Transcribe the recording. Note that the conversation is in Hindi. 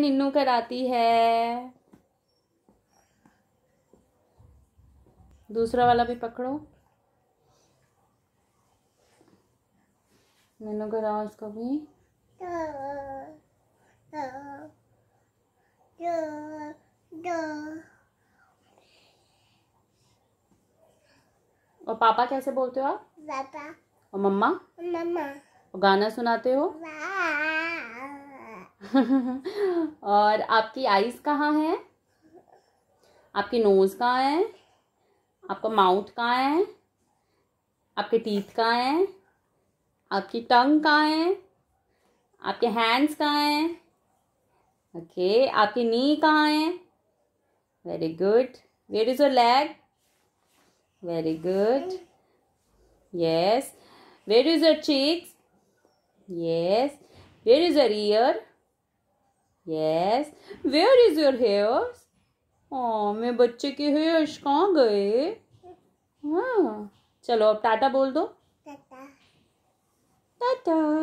निन्नू कराती है दूसरा वाला भी पकड़ो निन्नू कराओ उसको भी और पापा कैसे बोलते हो आप पापा और मम्मा मम्मा और गाना सुनाते हो और आपकी आईज कहाँ है आपकी नोज़ कहाँ है आपका माउथ कहाँ है आपके टीथ कहाँ है आपकी टंग कहाँ है आपके हैंड्स कहाँ हैं ओके आपकी नी कहाँ है very good where is your leg very good yes where is your cheeks yes where is your ear yes where is your hairs ओ मेरे बच्चे के हेयर्स कहाँ गए हाँ चलो अब टाटा बोल दो टाटा टाटा